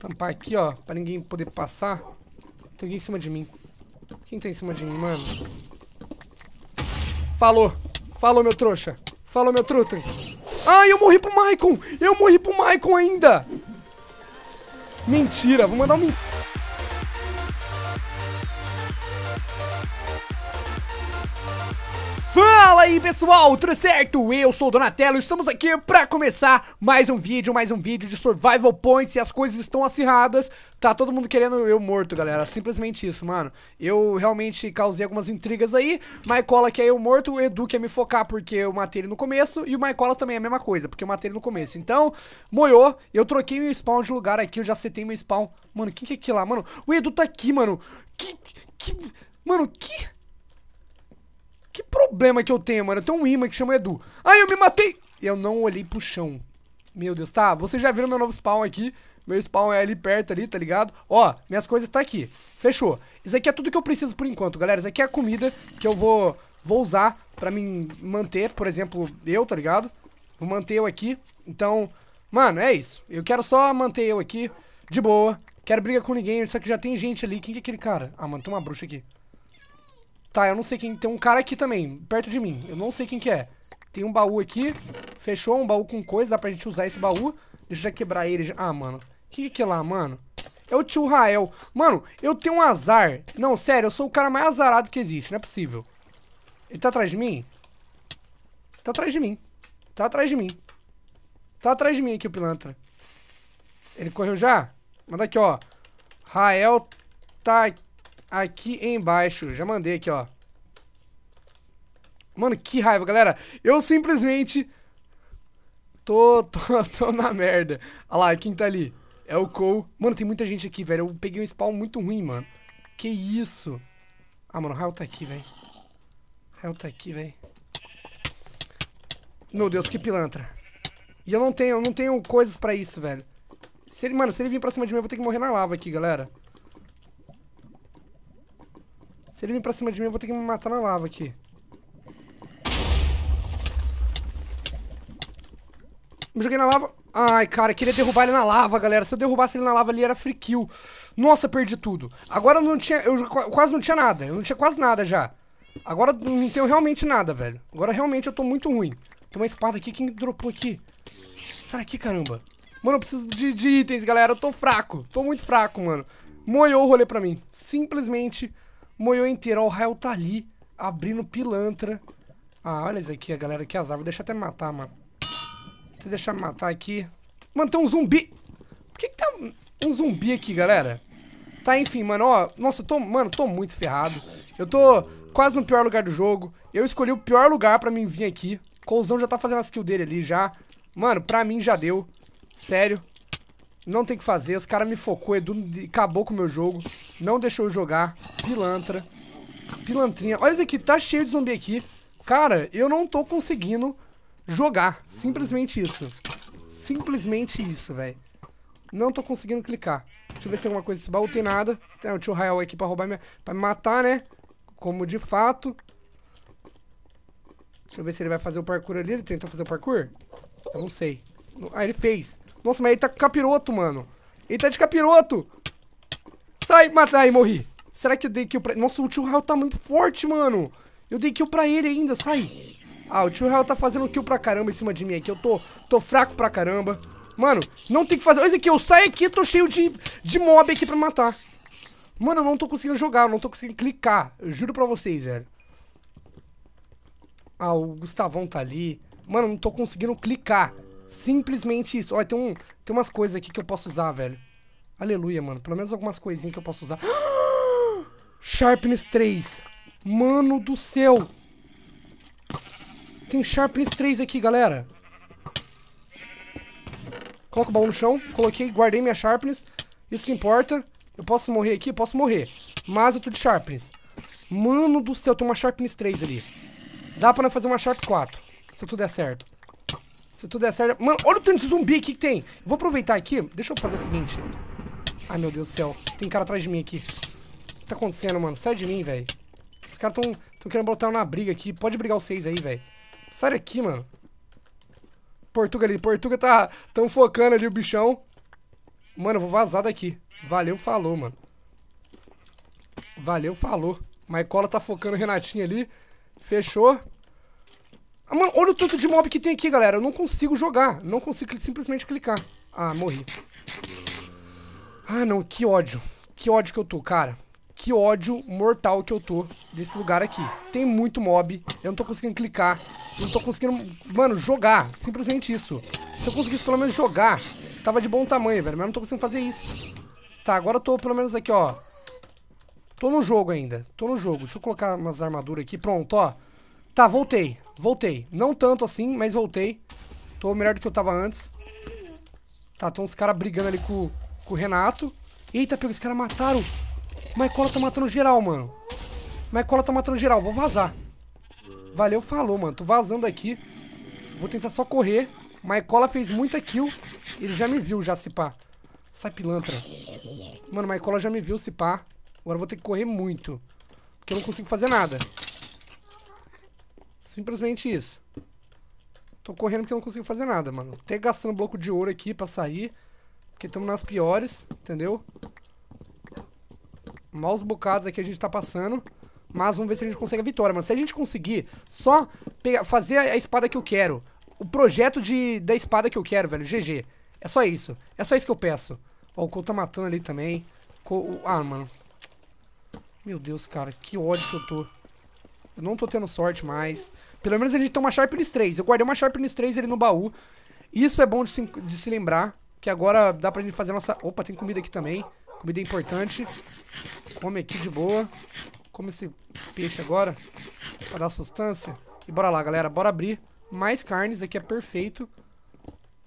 Tampar aqui, ó, pra ninguém poder passar. Tem alguém em cima de mim. Quem tá em cima de mim, mano? Falou! Falou, meu trouxa! Falou, meu truta! Ai, ah, eu morri pro Maicon! Eu morri pro Maicon ainda! Mentira, vou mandar um... Fala aí pessoal, tudo certo? Eu sou o Donatello e estamos aqui pra começar mais um vídeo, mais um vídeo de Survival Points e as coisas estão acirradas Tá todo mundo querendo eu morto, galera, simplesmente isso, mano Eu realmente causei algumas intrigas aí Maicola que quer eu morto, o Edu quer me focar porque eu matei ele no começo E o Maicola também é a mesma coisa, porque eu matei ele no começo Então, moiou, eu troquei meu spawn de lugar aqui, eu já setei meu spawn Mano, quem que é que lá, mano? O Edu tá aqui, mano Que... que... Mano, que... Que problema que eu tenho, mano? Tem um imã que chama Edu. Ai, eu me matei! E eu não olhei pro chão. Meu Deus, tá? Vocês já viram meu novo spawn aqui. Meu spawn é ali perto ali, tá ligado? Ó, minhas coisas tá aqui. Fechou. Isso aqui é tudo que eu preciso por enquanto, galera. Isso aqui é a comida que eu vou, vou usar pra me manter, por exemplo, eu, tá ligado? Vou manter eu aqui. Então, mano, é isso. Eu quero só manter eu aqui, de boa. Quero briga com ninguém, só que já tem gente ali. Quem que é aquele cara? Ah, mano, tem uma bruxa aqui. Tá, eu não sei quem... Tem um cara aqui também, perto de mim. Eu não sei quem que é. Tem um baú aqui. Fechou um baú com coisa. Dá pra gente usar esse baú. Deixa eu já quebrar ele. Já. Ah, mano. Quem que é lá, mano? É o tio Rael. Mano, eu tenho um azar. Não, sério. Eu sou o cara mais azarado que existe. Não é possível. Ele tá atrás de mim? Tá atrás de mim. Tá atrás de mim. Tá atrás de mim aqui o pilantra. Ele correu já? Manda aqui, ó. Rael tá aqui aqui embaixo. Já mandei aqui, ó. Mano, que raiva, galera. Eu simplesmente tô, tô, tô na merda. Olha lá, quem tá ali? É o Cole. Mano, tem muita gente aqui, velho. Eu peguei um spawn muito ruim, mano. Que isso? Ah, mano, o Rael tá aqui, velho. Rael tá aqui, velho. Meu Deus, que pilantra. E eu não tenho, eu não tenho coisas pra isso, velho. Se ele, mano, se ele vir pra cima de mim, eu vou ter que morrer na lava aqui, galera. Se ele vir pra cima de mim, eu vou ter que me matar na lava aqui. Me joguei na lava. Ai, cara, queria derrubar ele na lava, galera. Se eu derrubasse ele na lava ali, era free kill. Nossa, perdi tudo. Agora eu não tinha... Eu quase não tinha nada. Eu não tinha quase nada já. Agora não tenho realmente nada, velho. Agora realmente eu tô muito ruim. Tem uma espada aqui. Quem dropou aqui? Sai daqui, caramba. Mano, eu preciso de, de itens, galera. Eu tô fraco. Tô muito fraco, mano. Moiou o rolê pra mim. Simplesmente moeu inteiro. Ó, o Rael tá ali, abrindo pilantra. Ah, olha isso aqui, a galera. Que azar. Vou deixar até me matar, mano. Vou deixar me matar aqui. Mano, tem um zumbi. Por que que tá um zumbi aqui, galera? Tá, enfim, mano, ó. Nossa, eu tô, mano, tô muito ferrado. Eu tô quase no pior lugar do jogo. Eu escolhi o pior lugar pra mim vir aqui. Coulson já tá fazendo a skill dele ali já. Mano, pra mim já deu. Sério. Não tem o que fazer. Os caras me focou, Edu acabou com o meu jogo. Não deixou eu jogar. Pilantra. Pilantrinha. Olha isso aqui, tá cheio de zumbi aqui. Cara, eu não tô conseguindo jogar. Simplesmente isso. Simplesmente isso, velho. Não tô conseguindo clicar. Deixa eu ver se tem alguma coisa nesse baú. Tem nada. Tem um tio Rael aqui pra roubar minha... Pra me matar, né? Como de fato. Deixa eu ver se ele vai fazer o parkour ali. Ele tentou fazer o parkour? Eu não sei. Ah, ele fez. Nossa, mas ele tá com capiroto, mano. Ele tá de capiroto. Sai, mata. Ai, morri. Será que eu dei kill pra... Nossa, o tio Raul tá muito forte, mano. Eu dei kill pra ele ainda, sai. Ah, o tio Raul tá fazendo kill pra caramba em cima de mim aqui. Eu tô, tô fraco pra caramba. Mano, não tem que fazer... Olha aqui, eu saio aqui, eu tô cheio de, de mob aqui pra matar. Mano, eu não tô conseguindo jogar, eu não tô conseguindo clicar. Eu juro pra vocês, velho. Ah, o Gustavão tá ali. Mano, eu não tô conseguindo clicar. Simplesmente isso. Olha, tem, um, tem umas coisas aqui que eu posso usar, velho. Aleluia, mano. Pelo menos algumas coisinhas que eu posso usar. Sharpness 3. Mano do céu. Tem Sharpness 3 aqui, galera. Coloco o baú no chão. Coloquei, guardei minha Sharpness. Isso que importa. Eu posso morrer aqui? Posso morrer. Mas eu tô de Sharpness. Mano do céu, tem uma Sharpness 3 ali. Dá pra fazer uma Sharp 4. Se tudo der certo. Se tudo der certo... Mano, olha o tanto de zumbi aqui que tem. Vou aproveitar aqui. Deixa eu fazer o seguinte. Ai, meu Deus do céu. Tem cara atrás de mim aqui. O que tá acontecendo, mano? Sai de mim, velho. Esses caras tão, querendo botar uma briga aqui. Pode brigar os seis aí, velho. Sai daqui, mano. Portuga ali. Portuga tá... Tão focando ali o bichão. Mano, eu vou vazar daqui. Valeu, falou, mano. Valeu, falou. cola tá focando o Renatinho ali. Fechou. Ah, mano, olha o tanto de mob que tem aqui, galera. Eu não consigo jogar. Não consigo simplesmente clicar. Ah, morri. Ah, não. Que ódio. Que ódio que eu tô, cara. Que ódio mortal que eu tô desse lugar aqui. Tem muito mob. Eu não tô conseguindo clicar. Eu não tô conseguindo... Mano, jogar. Simplesmente isso. Se eu conseguisse pelo menos jogar, tava de bom tamanho, velho. Mas eu não tô conseguindo fazer isso. Tá, agora eu tô pelo menos aqui, ó. Tô no jogo ainda. Tô no jogo. Deixa eu colocar umas armaduras aqui. Pronto, ó. Tá, voltei. Voltei. Não tanto assim, mas voltei. Tô melhor do que eu tava antes. Tá, estão os caras brigando ali com, com o Renato. Eita, pega, os caras mataram. Maicola tá matando geral, mano. Maicola tá matando geral. Vou vazar. Valeu, falou, mano. Tô vazando aqui. Vou tentar só correr. Mycola fez muita kill. Ele já me viu, já, se pá. Sai pilantra. Mano, Mycola já me viu, se pá. Agora eu vou ter que correr muito. Porque eu não consigo fazer nada. Simplesmente isso. Tô correndo porque eu não consigo fazer nada, mano. Até gastando bloco de ouro aqui pra sair. Porque estamos nas piores, entendeu? Maus bocados aqui a gente tá passando. Mas vamos ver se a gente consegue a vitória, mano. Se a gente conseguir só pegar, fazer a, espada que eu quero. O projeto de, da espada que eu quero, velho. GG. É só isso. É só isso que eu peço. Ó, o Kou tá matando ali também. ah, mano. Meu Deus, cara. Que ódio que eu tô não tô tendo sorte mais. Pelo menos a gente tem uma Sharpness 3. Eu guardei uma Sharpness 3 ele no baú. Isso é bom de se, de se lembrar. Que agora dá pra gente fazer a nossa... Opa, tem comida aqui também. Comida importante. Come aqui de boa. Come esse peixe agora. Pra dar sustância. E bora lá, galera. Bora abrir. Mais carnes. Aqui é perfeito.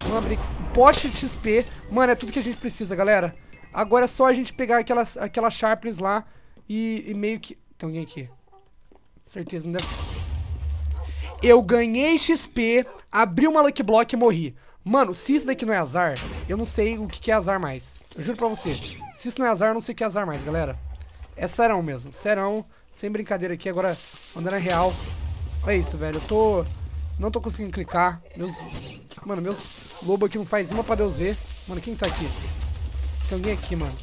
Vamos abrir. Pote de XP. Mano, é tudo que a gente precisa, galera. Agora é só a gente pegar aquela, aquela Sharpness lá. E, e meio que... Tem alguém aqui. Certeza, não deve... Eu ganhei XP, abri uma Lucky Block e morri. Mano, se isso daqui não é azar, eu não sei o que é azar mais. Eu juro pra você. Se isso não é azar, eu não sei o que é azar mais, galera. É serão mesmo. Serão. Sem brincadeira aqui. Agora, andando na real. Olha isso, velho. Eu tô... Não tô conseguindo clicar. Meus... Mano, meus lobo aqui não faz uma pra Deus ver. Mano, quem tá aqui? Tem alguém aqui, mano.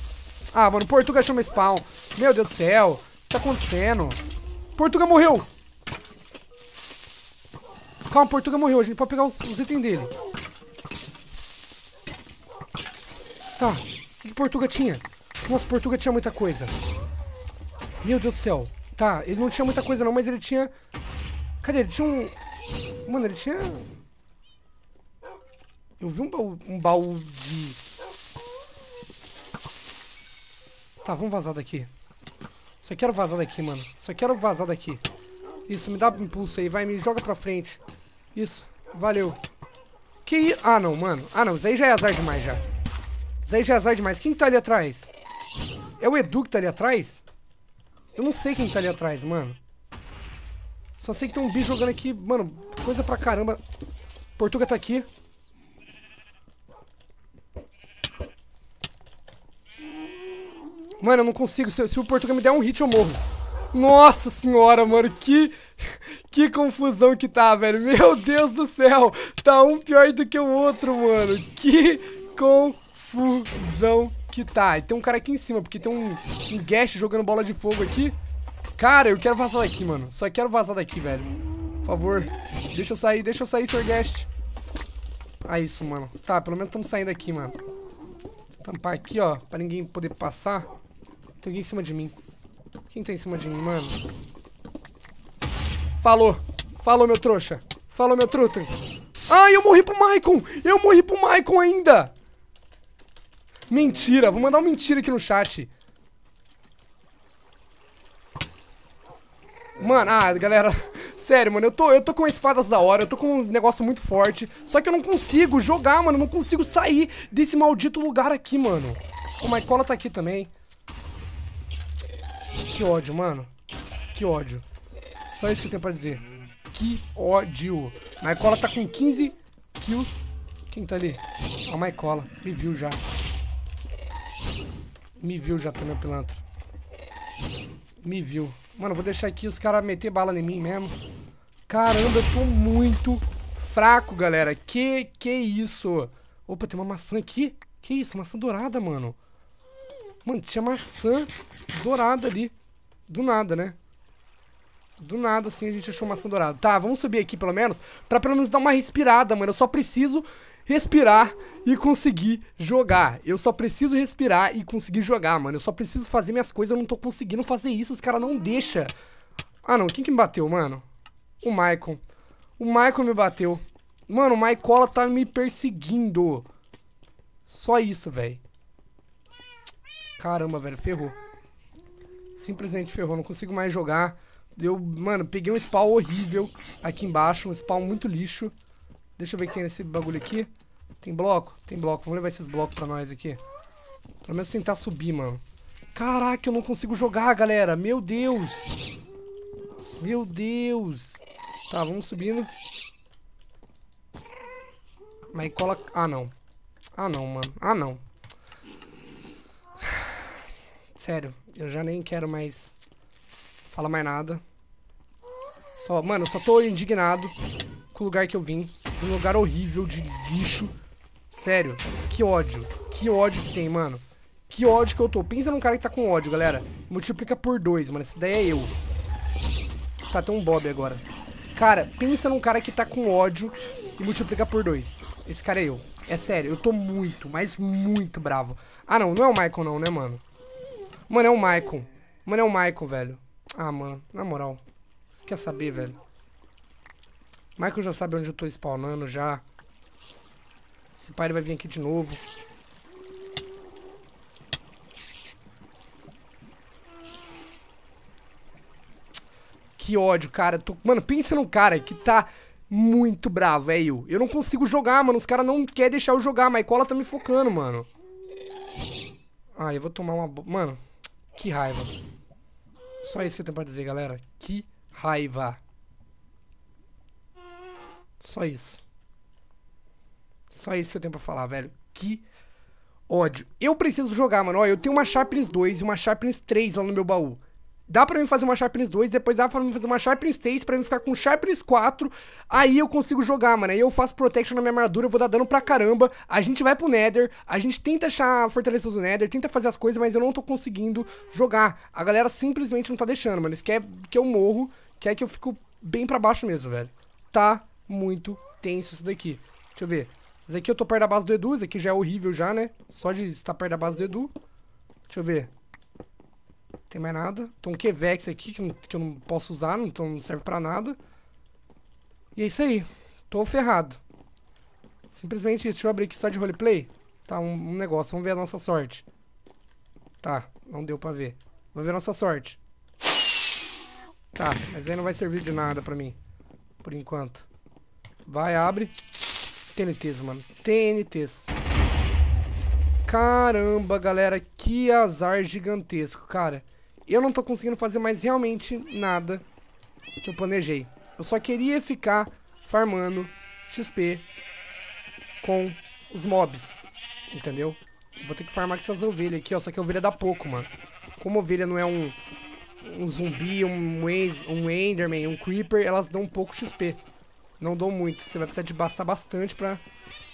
Ah, mano, o Portuga achou uma spawn. Meu Deus do céu. O que tá acontecendo? Portuga morreu. Calma, Portuga morreu. A gente pode pegar os, os itens dele. Tá. O que, que Portuga tinha? Nossa, Portuga tinha muita coisa. Meu Deus do céu. Tá, ele não tinha muita coisa não, mas ele tinha... Cadê? Ele tinha um... Mano, ele tinha... Eu vi um baú, um baú de... Tá, vamos vazar daqui. Só quero vazar daqui, mano. Só quero vazar daqui. Isso, me dá um impulso aí. Vai, me joga pra frente. Isso. Valeu. Que Ah, não, mano. Ah, não. Isso aí já é azar demais, já. Isso aí já é azar demais. Quem tá ali atrás? É o Edu que tá ali atrás? Eu não sei quem tá ali atrás, mano. Só sei que tem um bicho jogando aqui, mano, coisa pra caramba. Portuga tá aqui. Mano, eu não consigo. Se, se, o Portugal me der um hit, eu morro. Nossa senhora, mano, que, que confusão que tá, velho. Meu Deus do céu, tá um pior do que o outro, mano. Que confusão que tá. E tem um cara aqui em cima, porque tem um, um Gash jogando bola de fogo aqui. Cara, eu quero vazar daqui, mano. Só quero vazar daqui, velho. Por favor, deixa eu sair, deixa eu sair, Sr. Guest. Ah, isso, mano. Tá, pelo menos estamos saindo aqui, mano. Tampar aqui, ó, pra ninguém poder passar. Tem alguém em cima de mim. Quem tá em cima de mim, mano? Falou! Falou, meu trouxa! Falou, meu truta! Ai, eu morri pro Maicon! Eu morri pro Maicon ainda! Mentira! Vou mandar uma mentira aqui no chat. Mano, ah, galera... Sério, mano, eu tô, eu tô com espadas da hora, eu tô com um negócio muito forte. Só que eu não consigo jogar, mano, eu não consigo sair desse maldito lugar aqui, mano. O Maicon tá aqui também. Que ódio, mano. Que ódio. Só isso que eu tenho pra dizer. Que ódio. Maicola tá com 15 kills. Quem tá ali? A Maicola. Me viu já. Me viu já também, pilantra. Me viu. Mano, vou deixar aqui os caras meter bala em mim mesmo. Caramba, eu tô muito fraco, galera. Que que isso? Opa, tem uma maçã aqui. Que isso? Maçã dourada, mano. Mano, tinha maçã dourada ali. Do nada, né? Do nada, assim, a gente achou maçã dourada. Tá, vamos subir aqui pelo menos, pra pelo menos dar uma respirada, mano. Eu só preciso respirar e conseguir jogar. Eu só preciso respirar e conseguir jogar, mano. Eu só preciso fazer minhas coisas, eu não tô conseguindo fazer isso, os caras não deixam. Ah, não, quem que me bateu, mano? O Michael O Michael me bateu. Mano, o Michael tá me perseguindo. Só isso, velho. Caramba, velho, ferrou. Simplesmente ferrou, não consigo mais jogar. Eu, mano, peguei um spawn horrível aqui embaixo, um spawn muito lixo. Deixa eu ver o que tem nesse bagulho aqui. Tem bloco? Tem bloco. Vamos levar esses blocos pra nós aqui. Pelo menos tentar subir, mano. Caraca, eu não consigo jogar, galera. Meu Deus. Meu Deus. Tá, vamos subindo. Mas cola... Ah, não. Ah, não, mano. Ah, não. Sério, eu já nem quero mais falar mais nada. Só, mano, eu só tô indignado com o lugar que eu vim. Um lugar horrível de lixo. Sério, que ódio. Que ódio que tem, mano. Que ódio que eu tô. Pensa num cara que tá com ódio, galera. Multiplica por dois, mano. Essa ideia é eu. Tá até um Bob agora. Cara, pensa num cara que tá com ódio e multiplica por dois. Esse cara é eu. É sério, eu tô muito, mas muito bravo. Ah, não, não é o Michael não, né, mano? Mano, é o Michael. Mano, é o Michael, velho. Ah, mano, na moral. Você quer saber, velho? Michael já sabe onde eu tô spawnando já. Esse pai vai vir aqui de novo. Que ódio, cara. Tô... Mano, pensa num cara que tá muito bravo, velho. É eu não consigo jogar, mano. Os caras não querem deixar eu jogar. A Maicola tá me focando, mano. Ah, eu vou tomar uma... Mano... Que raiva. Só isso que eu tenho pra dizer, galera. Que raiva. Só isso. Só isso que eu tenho pra falar, velho. Que ódio. Eu preciso jogar, mano. Olha, eu tenho uma Sharpness 2 e uma Sharpness 3 lá no meu baú. Dá pra mim fazer uma Sharpness 2, depois dá pra mim fazer uma Sharpness 6, pra mim ficar com Sharpness 4. Aí eu consigo jogar, mano. Aí eu faço Protection na minha armadura, eu vou dar dano pra caramba. A gente vai pro Nether, a gente tenta achar a fortaleza do Nether, tenta fazer as coisas, mas eu não tô conseguindo jogar. A galera simplesmente não tá deixando, mano. Eles querem que eu morro, quer que eu fico bem pra baixo mesmo, velho. Tá muito tenso isso daqui. Deixa eu ver. Esse aqui eu tô perto da base do Edu, esse aqui já é horrível já, né? Só de estar perto da base do Edu. Deixa eu ver. Tem mais nada. Tem um Quevex aqui que, que eu não posso usar, então não serve pra nada. E é isso aí. Tô ferrado. Simplesmente isso. Deixa eu abrir aqui só de roleplay. Tá, um, um, negócio. Vamos ver a nossa sorte. Tá, não deu pra ver. Vamos ver a nossa sorte. Tá, mas aí não vai servir de nada pra mim. Por enquanto. Vai, abre. TNTs, mano. TNTs. Caramba, galera, que azar gigantesco, cara. Eu não tô conseguindo fazer mais realmente nada que eu planejei. Eu só queria ficar farmando XP com os mobs, entendeu? Vou ter que farmar com essas ovelhas aqui, ó. Só que a ovelha dá pouco, mano. Como a ovelha não é um, um zumbi, um, um enderman, um creeper, elas dão um pouco XP. Não dão muito. Você vai precisar de bastar bastante pra,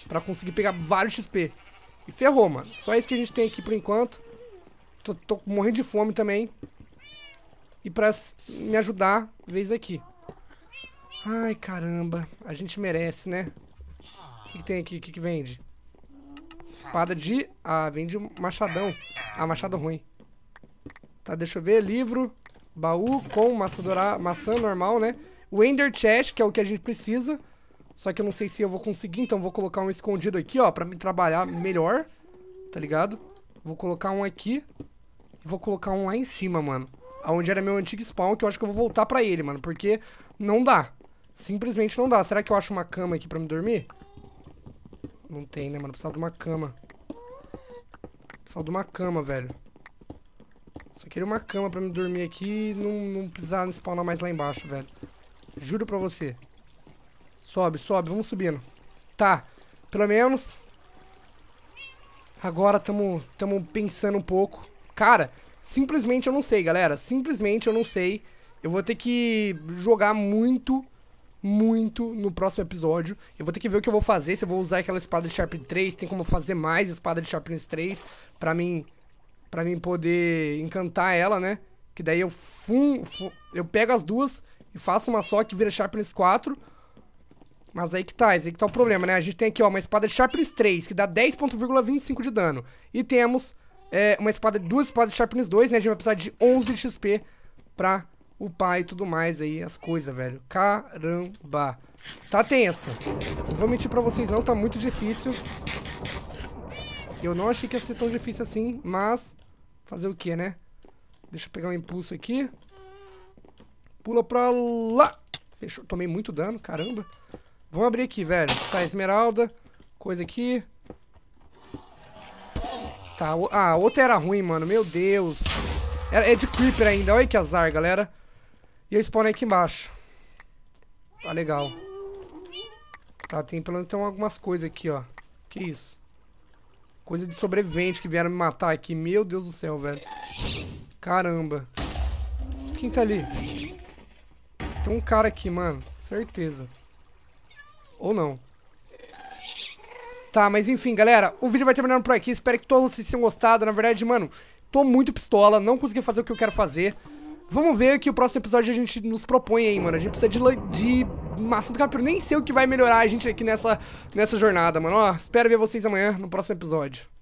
pra conseguir pegar vários XP. E ferrou, mano. Só isso que a gente tem aqui por enquanto. Tô, tô morrendo de fome também. E pra me ajudar, vez aqui. Ai, caramba. A gente merece, né? O que, que, tem aqui? O que, que vende? Espada de... Ah, vende machadão. Ah, machado ruim. Tá, deixa eu ver. Livro. Baú com maçã, dourada, maçã normal, né? O Ender Chest, que é o que a gente precisa. Só que eu não sei se eu vou conseguir, então vou colocar um escondido aqui, ó, pra me trabalhar melhor, tá ligado? Vou colocar um aqui e vou colocar um lá em cima, mano. Onde era meu antigo spawn, que eu acho que eu vou voltar pra ele, mano, porque não dá. Simplesmente não dá. Será que eu acho uma cama aqui pra me dormir? Não tem, né, mano? Precisa de uma cama. Precisa de uma cama, velho. Só queria uma cama pra me dormir aqui e não, não precisar spawnar mais lá embaixo, velho. Juro pra você. Sobe, sobe, vamos subindo. Tá, pelo menos... Agora estamos tamo pensando um pouco. Cara, simplesmente eu não sei, galera. Simplesmente eu não sei. Eu vou ter que jogar muito, muito no próximo episódio. Eu vou ter que ver o que eu vou fazer. Se eu vou usar aquela espada de Sharpness 3. Tem como fazer mais espada de Sharpness 3. Pra mim, pra mim poder encantar ela, né? Que daí eu fum, fum eu pego as duas e faço uma só que vira Sharpness 4 mas aí que tá, aí que tá o problema, né? A gente tem aqui, ó, uma espada de Sharpness 3, que dá 10.25 de dano. E temos é, uma espada, duas espadas de Sharpness 2, né? A gente vai precisar de 11 de XP pra upar e tudo mais aí, as coisas, velho. Caramba. Tá tenso. Não vou mentir pra vocês não, tá muito difícil. Eu não achei que ia ser tão difícil assim, mas... Fazer o que, né? Deixa eu pegar um impulso aqui. Pula pra lá. Fechou. Tomei muito dano, caramba. Vamos abrir aqui, velho. Tá, esmeralda. Coisa aqui. Tá, o... ah, outra era ruim, mano. Meu Deus. É, é de Creeper ainda. Olha que azar, galera. E eu spawnei aqui embaixo. Tá legal. Tá, tem pelo menos tem algumas coisas aqui, ó. Que isso? Coisa de sobrevivente que vieram me matar aqui. Meu Deus do céu, velho. Caramba. Quem tá ali? Tem um cara aqui, mano. Certeza. Ou não. Tá, mas enfim, galera, o vídeo vai terminando por aqui. Espero que todos vocês tenham gostado. Na verdade, mano, tô muito pistola, não consegui fazer o que eu quero fazer. Vamos ver que o próximo episódio a gente nos propõe aí, mano. A gente precisa de, de massa do capiro. Nem sei o que vai melhorar a gente aqui nessa, nessa jornada, mano. Ó, espero ver vocês amanhã no próximo episódio.